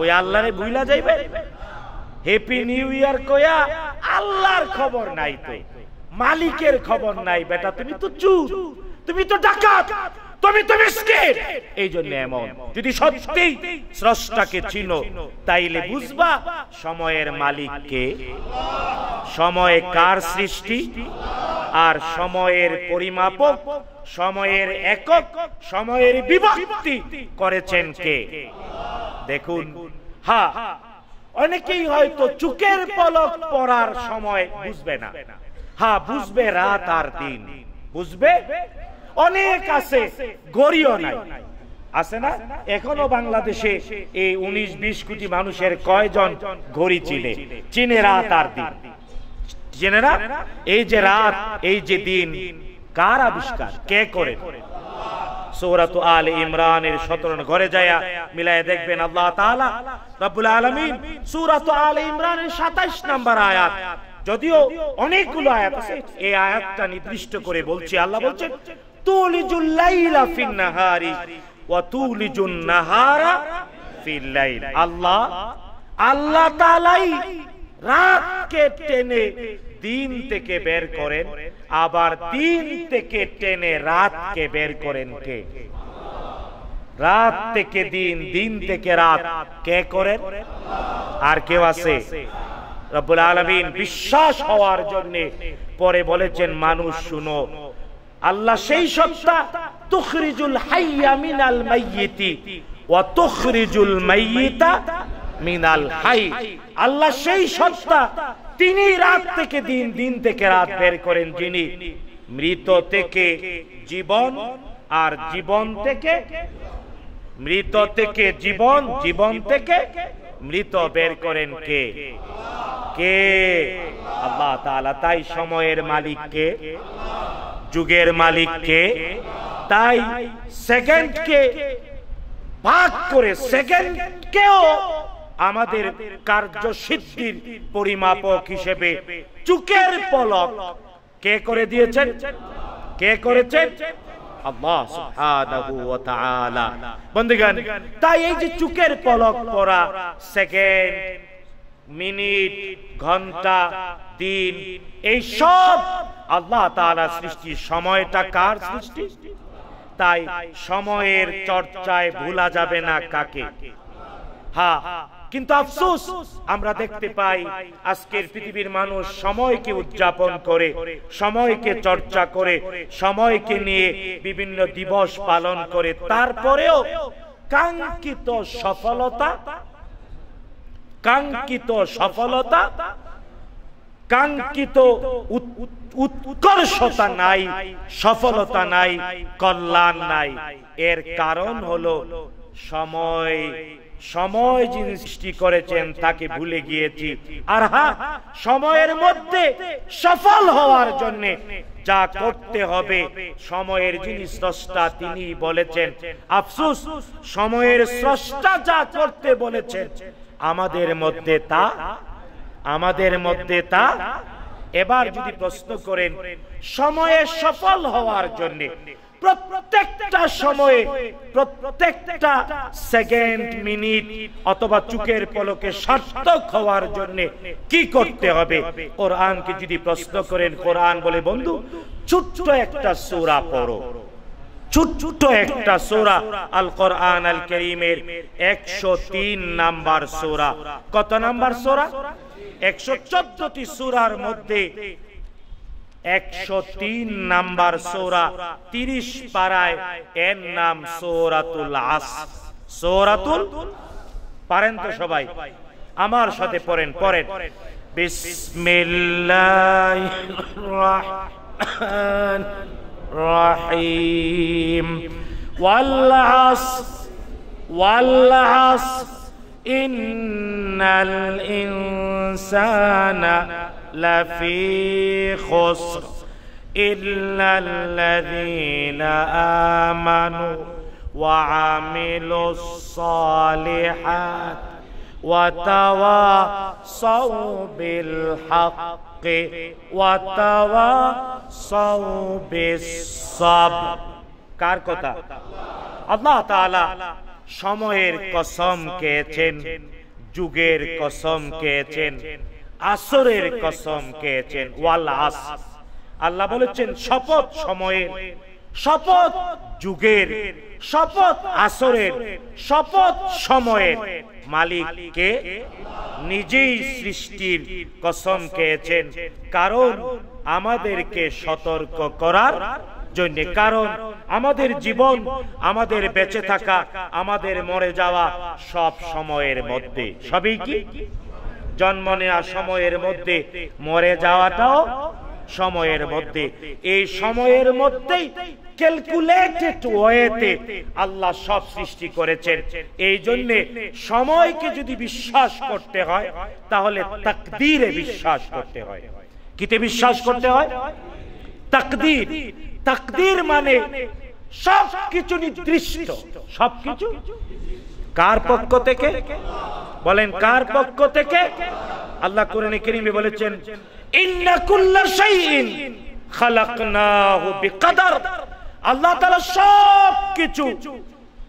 ওই আল্লাহরে বুইলা যাইবে হ্যাপি নিউ ইয়ার কয়া আল্লাহর খবর নাই তো মালিকের খবর নাই বেটা তুমি তো চুপ তুমি তো ডাকাত তুমি তো মিসকিন এই জন্য এমন যদি সত্যি স্রষ্টাকে চিন তাইলে বুঝবা সময়ের মালিক কে সময়ে কার সৃষ্টি আর সময়ের পরিমাপক সময়ের একক সময়ের বিভক্তি করেছেন কে দেখুন হ্যাঁ অনেকেই হয়তো চুকের পলক পড়ার সময় বুঝবে না হা বুঝবে রাত আর দিন বুঝবে অনেক আছে গরিও নাই আছে না এখনো বাংলাদেশে এই উনিশ বিশ কোটি মানুষের কয়জন ঘড়ি চিনে চিনে রাত আর দিন চিনে না এই যে রাত এই যে দিন কার আবিষ্কার কে করে সৌরাত আল ইমরানের সতরণ ঘরে যায়া মিলায় দেখবেন আল্লাহ তাআলা রব্বুল আলামিন সূরাত আল ইমরানের 27 নাম্বার আয়াত যদিও অনেকগুলো আয়াত আছে এই আয়াতটা নির্দিষ্ট করে বলছি আল্লাহ বলছেন তুলিজুল লাইলা ফিন নাহারি ওয়া তুলিজুন নাহারা ফিল লাইল আল্লাহ আল্লাহ তাআলাই রাতকে টেনে দিন থেকে বের করেন আবার দিন থেকে টেনে রাতকে বের করেন কে রাত থেকে দিন দিন থেকে রাত কে করেন আর কেউ আছে রব্বুল আলমিন বিশ্বাস হওয়ার জন্য পরে বলেছেন মানুষ শুনো আল্লাহ সেই সত্তা তুখরিজুল হাইয়া মিনাল মাইয়িতি ওয়া তুখরিজুল মাইয়িতা মিনাল হাই আল্লাহ সেই সত্তা তিনি রাত থেকে দিন দিন থেকে রাত বের করেন যিনি মৃত থেকে জীবন আর জীবন থেকে মৃত থেকে জীবন জীবন থেকে মৃত বের করেন কে কে আল্লাহ তাই সময়ের মালিক কে যুগের মালিক কে তাই সেকেন্ড কে ভাগ করে সেকেন্ড কেও আমাদের কার্য সিদ্ধির পরিমাপক হিসেবে চুকের পলক কে করে দিয়েছেন কে করেছেন তাই এই যে চুকের পলক পরা সেকেন্ড মিনিট ঘন্টা দিন এই সব আল্লাহ তাআলা সৃষ্টি সময়টা কার সৃষ্টি তাই সময়ের চর্চায় ভুলা যাবে না কাকে হ্যাঁ কিন্তু আফসোস আমরা দেখতে পাই আজকের পৃথিবীর মানুষ সময়কে উদযাপন করে সময়কে চর্চা করে সময়কে নিয়ে বিভিন্ন দিবস পালন করে তারপরেও কাঙ্ক্ষিত সফলতা কাঙ্ক্ষিত সফলতা কাঙ্ক্ষিত উৎকর্ষতা নাই সফলতা নাই কল্যাণ নাই এর কারণ হলো সময় সময় যিনি সৃষ্টি করেছেন তাকে ভুলে গিয়েছি আর হা সময়ের মধ্যে সফল হওয়ার জন্য যা করতে হবে সময়ের যিনি স্রষ্টা তিনি বলেছেন আফসুস সময়ের স্রষ্টা যা করতে বলেছেন আমাদের মধ্যে তা আমাদের মধ্যে তা এবার যদি প্রশ্ন করেন সময়ে সফল হওয়ার জন্য প্রত্যেকটা সময়ে প্রত্যেকটা সেকেন্ড মিনিট অথবা চুকের পলকে সার্থক হওয়ার জন্য কি করতে হবে কোরআনকে যদি প্রশ্ন করেন কোরআন বলে বন্ধু ছোট্ট একটা সূরা পড়ো ছোট্ট একটা সোরা আল কোরআন আল করিমের একশো তিন নাম্বার সোরা কত নাম্বার সোরা একশো চোদ্দটি সোরার মধ্যে একশো তিন নাম্বার সোরা তিরিশ পাড়ায় এর নাম সৌরাতুল আস সৌরাতুল পারেন তো সবাই আমার সাথে পড়েন পড়েন বিসমিল্লাহ رحيم والعصر والعصر إن الإنسان لفي خسر إلا الذين آمنوا وعملوا الصالحات وتواصوا بالحق الصدق وتواصوا بالصبر কার কথা আল্লাহ তাআলা সময়ের কসম খেয়েছেন যুগের কসম খেয়েছেন আসরের কসম খেয়েছেন ওয়াল আস আল্লাহ বলেছেন শপথ সময়ের শপথ যুগের শপথ আসরের শপথ সময়ের মালিককে নিজেই সৃষ্টির কসম খেয়েছেন কারণ আমাদেরকে সতর্ক করার জন্য কারণ আমাদের জীবন আমাদের বেঁচে থাকা আমাদের মরে যাওয়া সব সময়ের মধ্যে সবই কি জন্ম নেওয়া সময়ের মধ্যে মরে যাওয়াটাও সময়ের মধ্যে এই সময়ের মধ্যেই ক্যালকুলেটেড ওয়েতে আল্লাহ সব সৃষ্টি করেছেন এই জন্য সময়কে যদি বিশ্বাস করতে হয় তাহলে তাকদিরে বিশ্বাস করতে হয় কিতে বিশ্বাস করতে হয় তাকদির তাকদির মানে সবকিছু নির্দিষ্ট কিছু কার পক্ষ থেকে বলেন কার পক্ষ থেকে আল্লাহ কোরআনে কেরিমে বলেছেন আল্লাহ সব কিছু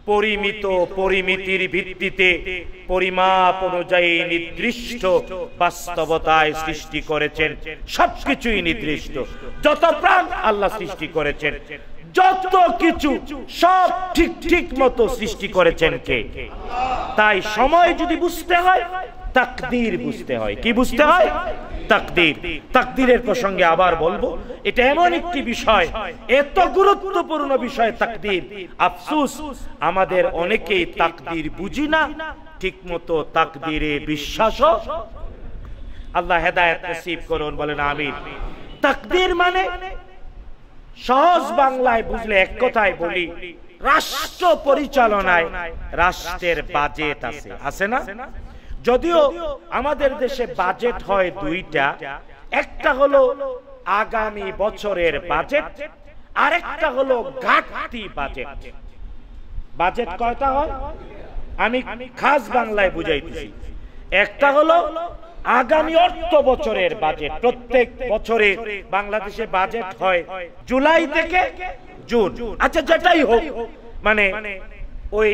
পরিমিত পরিমিতির ভিত্তিতে পরিমাপ অনুযায়ী নির্দিষ্ট বাস্তবতায় সৃষ্টি করেছেন সবকিছুই নির্দিষ্ট যত প্রাণ আল্লাহ সৃষ্টি করেছেন যত কিছু সব ঠিক ঠিক মতো সৃষ্টি করেছেন কে তাই সময় যদি বুঝতে হয় তাকদীর বুঝতে হয় কি বুঝতে হয় তাকদির তাকদিরের প্রসঙ্গে আবার বলবো এটা এমন একটি বিষয় এত গুরুত্বপূর্ণ বিষয় তাকদির আফসুস আমাদের অনেকেই তাকদির বুঝি না ঠিকমতো তাকদিরে বিশ্বাস আল্লাহ হেদায়ত নসিব করুন বলেন আমিন তাকদির মানে সহজ বাংলায় বুঝলে এক কথায় বলি রাষ্ট্র পরিচালনায় রাষ্ট্রের বাজেট আছে আছে না যদিও আমাদের দেশে বাজেট হয় দুইটা একটা হলো আগামী বছরের বাজেট আরেকটা হলো ঘাটতি বাজেট বাজেট কয়টা হয় আমি খাস বাংলায় বুঝাইতেছি একটা হলো আগামী অর্থ বছরের বাজেট প্রত্যেক বছরে বাংলাদেশে বাজেট হয় জুলাই থেকে জুন আচ্ছা যেটাই হোক মানে ওই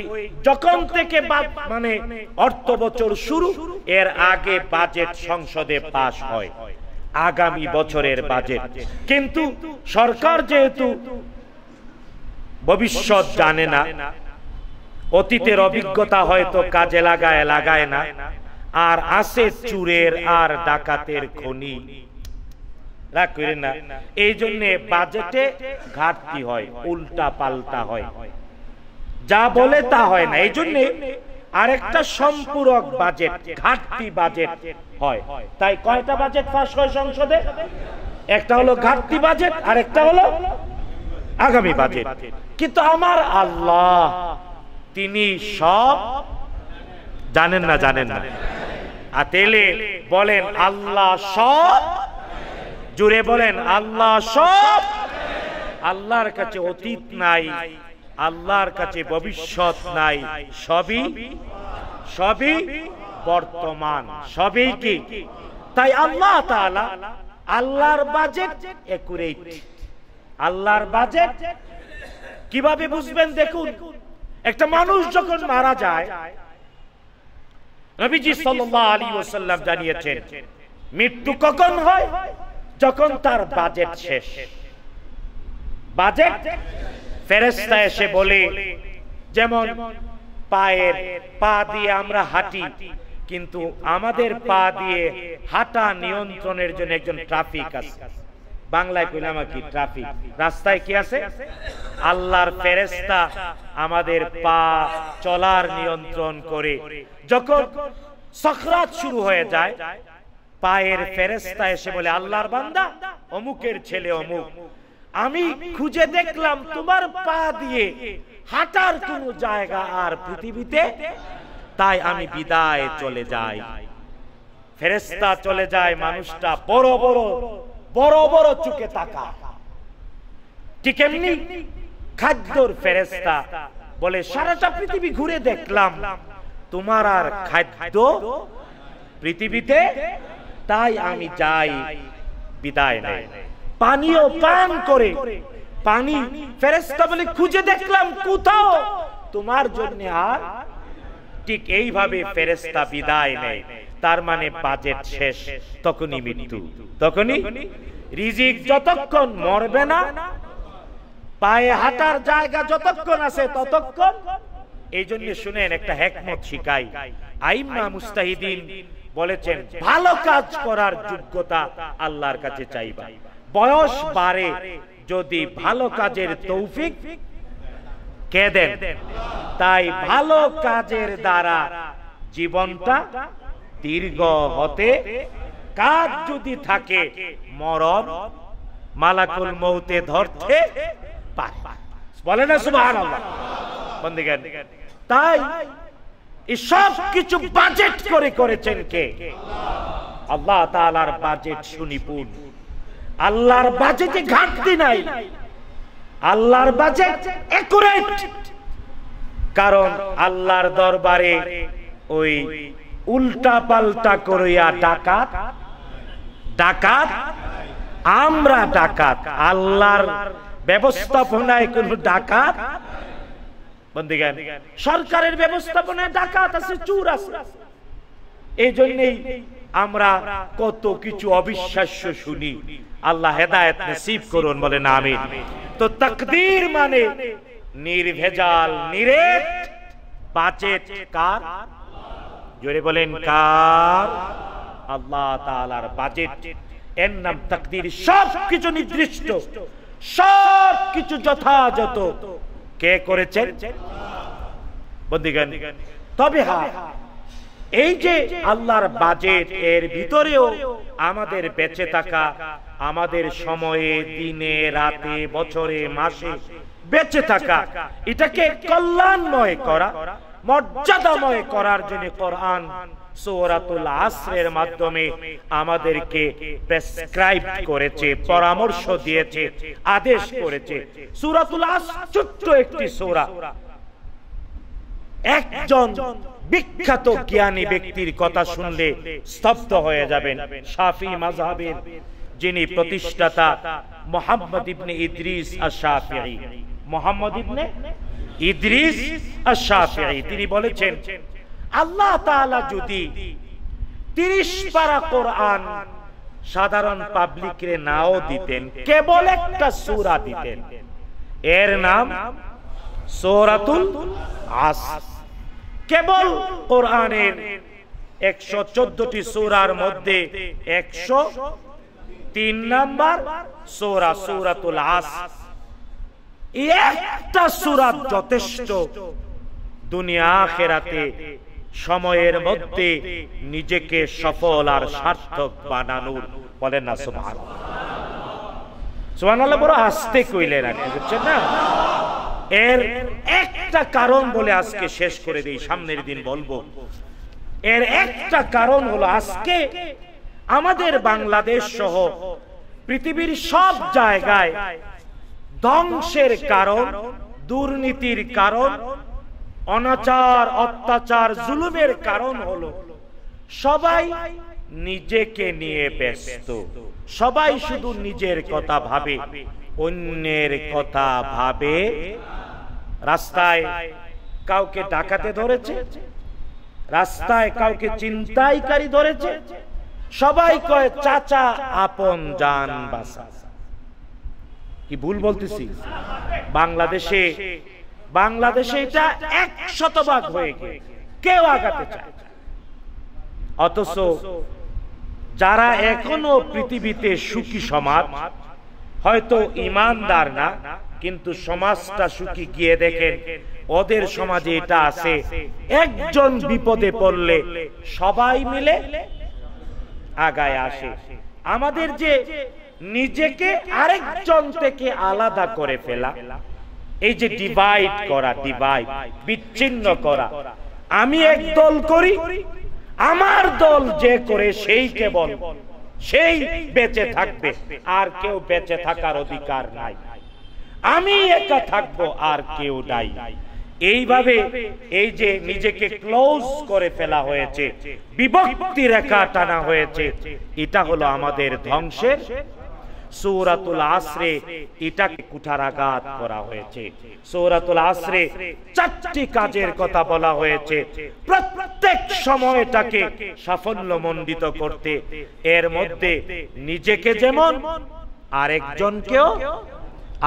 যখন থেকে মানে অর্থ বছর শুরু এর আগে বাজেট সংসদে পাশ হয় আগামী বছরের বাজেট কিন্তু সরকার যেহেতু ভবিষ্যৎ জানে না অতীতের অভিজ্ঞতা হয়তো কাজে লাগায় লাগায় না আর আসে চুরের আর ডাকাতের খনি রাগ না এই জন্য বাজেটে ঘাটতি হয় উল্টা পাল্টা হয় যা বলে তা হয় না এই জন্যে আরেকটা সম্পূরক বাজেট ঘাটতি বাজেট হয় তাই কয়টা বাজেট পাশ হয় সংসদে একটা হলো ঘাটতি বাজেট আর একটা হলো আগামী বাজেট কিন্তু আমার আল্লাহ তিনি সব জানেন না জানেন না তেলে বলেন আল্লাহ সব জুড়ে বলেন আল্লাহ সব আল্লাহর কাছে অতীত নাই আল্লাহর কাছে ভবিষ্যৎ নাই সবই সবই বর্তমান সবই কি তাই আল্লাহ তাআলা আল্লাহর বাজেট একুরেট আল্লাহর বাজেট কিভাবে বুঝবেন দেখুন একটা মানুষ যখন মারা যায় নবীজি সাল্লাল্লাহু আলাইহি ওয়াসাল্লাম জানিয়েছেন মৃত্যু কখন হয় যখন তার বাজেট শেষ বাজেট ফেরেস্তা এসে বলে যেমন পায়ের পা দিয়ে আমরা হাঁটি কিন্তু আমাদের পা দিয়ে হাঁটা নিয়ন্ত্রণের জন্য একজন ট্রাফিক আছে বাংলায় কইলাম কি ট্রাফিক রাস্তায় কি আছে আল্লাহর ফেরেস্তা আমাদের পা চলার নিয়ন্ত্রণ করে যখন সখরাত শুরু হয়ে যায় পায়ের ফেরেস্তা এসে বলে আল্লাহর বান্দা অমুকের ছেলে অমুক আমি খুঁজে দেখলাম তোমার পা দিয়ে হাঁটার কোন জায়গা আর পৃথিবীতে তাই আমি বিদায় চলে যাই ফেরেস্তা চলে যায় মানুষটা বড় বড় বড় বড় চুকে তাকা ঠিক এমনি খাদ্যর ফেরেস্তা বলে সারাটা পৃথিবী ঘুরে দেখলাম তোমার আর খাদ্য পৃথিবীতে তাই আমি যাই বিদায় নেয় পানীয় পান করে পানি ফেরেস্তা বলে খুঁজে দেখলাম কোথাও তোমার জন্য আর ঠিক এইভাবে ফেরেস্তা বিদায় নেয় তার মানে, মানে বাজেট শেষ তখনই মৃত্যু তখনই রিজিক যতক্ষণ মরবে না পায়ে হাঁটার জায়গা যতক্ষণ আছে ততক্ষণ এই জন্য শুনেন একটা হেকমত শিকাই আইমা মুস্তাহিদিন বলেছেন ভালো কাজ করার যোগ্যতা আল্লাহর কাছে চাইবা বয়স বাড়ে যদি ভালো কাজের তৌফিক কে দেন তাই ভালো কাজের দ্বারা জীবনটা দীর্ঘ হতে কাজ যদি থাকে মরণ মালাকুল মৌতে ধরতে পারে বলে না সুমার তাই সব কিছু বাজেট করে করেছেন কে আল্লাহ তালার বাজেট শুনিপুন আল্লাহর বাজেটে ঘাটতি নাই আল্লাহর বাজেট একুরেট কারণ আল্লাহর দরবারে ওই উল্টা পাল্টা করিয়া ডাকাত ডাকাত আমরা ডাকাত আল্লাহর ব্যবস্থাপনায় কোন ডাকাত বন্দিগান সরকারের ব্যবস্থাপনায় ডাকাত আছে চুর আছে এই জন্যেই আমরা কত কিছু অবিশ্বাস্য শুনি আল্লাহ হেদায়ত নসিব করুন বলে না আমি তো তকদির মানে নির্ভেজাল নিরেট বাজেট কার জোরে বলেন কার আল্লাহ তাআলার বাজেট এর নাম সবকিছু নির্দিষ্ট যথাযথ কে করেছেন বন্দিগান তবে হ্যাঁ
এই যে আল্লাহর বাজেট এর ভিতরেও আমাদের বেঁচে থাকা
আমাদের সময়ে দিনে রাতে বছরে মাসে বেঁচে থাকা এটাকে কল্যাণময় করা মর্যাদাময় করার জন্য কোরআন সৌরাতুল আসরের মাধ্যমে আমাদেরকে প্রেসক্রাইব করেছে পরামর্শ দিয়েছে আদেশ করেছে সূরাতুল আসর ছোট্ট একটি সোরা একজন বিখ্যাত জ্ঞানী ব্যক্তির কথা শুনলে স্তব্ধ হয়ে যাবেন শাফি মাযহাবের যিনি প্রতিষ্ঠাতা মোহাম্মদ ইবনে ইদ্রিস আশাফি মোহাম্মদ ইবনে ইদ্রিস আশাফি তিনি বলেছেন আল্লাহ তাআলা যদি 30 পারা কোরআন সাধারণ পাবলিক রে নাও দিতেন কেবল একটা সূরা দিতেন এর নাম সূরাতুল আস কেবল কোরআনের 114টি সূরার মধ্যে 100 তিন নাম্বার সোরা সৌরাতুল আস একটা সুরাত যথেষ্ট দুনিয়া ফেরাতে সময়ের মধ্যে নিজেকে সফল আর সার্থক বানানোর বলেন না সুমান সুমান বড় আসতে কইলেন রাখে বুঝছেন না এর একটা কারণ বলে আজকে শেষ করে দিই সামনের দিন বলবো এর একটা কারণ হলো আজকে আমাদের বাংলাদেশ সহ পৃথিবীর সব জায়গায় ধ্বংসের কারণ দুর্নীতির কারণ অনাচার অত্যাচার জুলুমের কারণ হলো সবাই নিজেকে নিয়ে ব্যস্ত সবাই শুধু নিজের কথা ভাবে অন্যের কথা ভাবে রাস্তায় কাউকে ডাকাতে ধরেছে রাস্তায় কাউকে চিন্তাইকারী ধরেছে সবাই কয় চাচা আপন জান বাসা কি ভুল বলতেছি বাংলাদেশে বাংলাদেশে এটা এক শতভাগ হয়ে গিয়ে কেউ আগাতে চায় অথচ যারা এখনো পৃথিবীতে সুখী সমাজ হয়তো ইমানদার না কিন্তু সমাজটা সুখী গিয়ে দেখেন ওদের সমাজে এটা আছে একজন বিপদে পড়লে সবাই মিলে আগায় আসে আমাদের যে নিজেকে আরেকজন থেকে আলাদা করে ফেলা এই যে ডিভাইড করা ডিভাইড বিচ্ছিন্ন করা আমি এক দল করি আমার দল যে করে সেই কেবল সেই বেঁচে থাকবে আর কেউ বেঁচে থাকার অধিকার নাই আমি একা থাকবো আর কেউ নাই এইভাবে এই যে নিজেকে ক্লোজ করে ফেলা হয়েছে বিভক্তি রেখা টানা হয়েছে এটা হলো আমাদের ধ্বংসের সৌরাতুল আসরে এটাকে কুঠারাঘাত করা হয়েছে সৌরাতুল আসরে চারটি কাজের কথা বলা হয়েছে প্রত্যেক সময়টাকে সাফল্য মণ্ডিত করতে এর মধ্যে নিজেকে যেমন আরেকজনকেও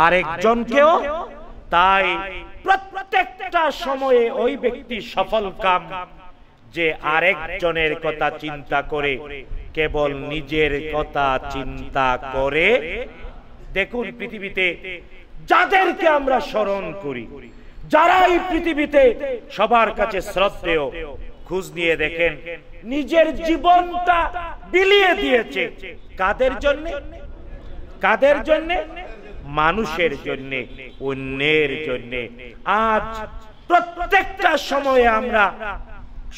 আরেকজনকেও তাই প্রত্যেকটা সময়ে ওই ব্যক্তি সফল কাম যে আরেকজনের কথা চিন্তা করে কেবল নিজের কথা চিন্তা করে দেখুন পৃথিবীতে যাদেরকে আমরা স্মরণ করি যারা এই পৃথিবীতে সবার কাছে শ্রদ্ধেয় খুঁজ নিয়ে দেখেন নিজের জীবনটা বিলিয়ে দিয়েছে কাদের জন্য কাদের জন্য মানুষের জন্য অন্যের জন্য আজ প্রত্যেকটা সময়ে আমরা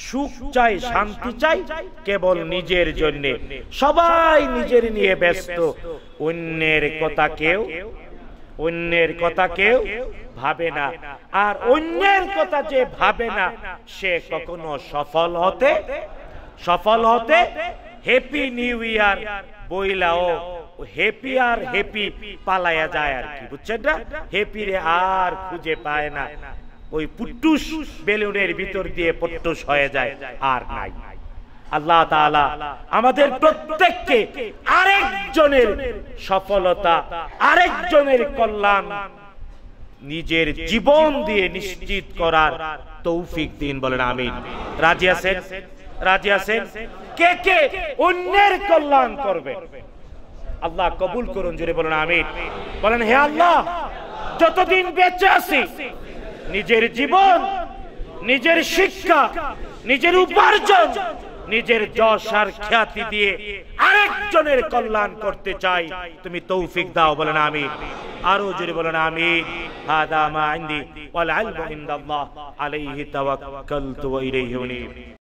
সুখ চাই শান্তি চাই কেবল নিজের জন্য সবাই নিজের নিয়ে ব্যস্ত অন্যের কথা কেউ অন্যের কথা কেউ ভাবে না আর অন্যের কথা যে ভাবে না সে কখনো সফল হতে সফল হতে হ্যাপি নিউ ইয়ার বইলাও হেপি আর হেপি যায় আর কি বুঝছেন না হেপি রে আর খুঁজে পায় না ওই পুট্টুস বেলুনের ভিতর দিয়ে পট্টুস হয়ে যায় আর নাই আল্লাহ আমাদের প্রত্যেককে আরেকজনের সফলতা আরেকজনের কল্যাণ নিজের জীবন দিয়ে নিশ্চিত করার তৌফিক দিন বলেন আমি রাজি আছেন রাজি আছেন কে কে অন্যের কল্যাণ করবে আল্লাহ কবুল করুন জুড়ে বলুন আমিন বলেন হে আল্লাহ যতদিন বেঁচে আছি নিজের জীবন নিজের শিক্ষা
নিজের উপার্জন
নিজের যশ আর খ্যাতি দিয়ে আরেকজনের কল্যাণ করতে চাই তুমি তৌফিক দাও বলেন আমি আরো জোরে বলেন আমি হাদা মা ইনদি ওয়াল ইলমু ইনদাল্লাহ আলাইহি তাওয়াক্কালতু ওয়া ইলাইহি উনীব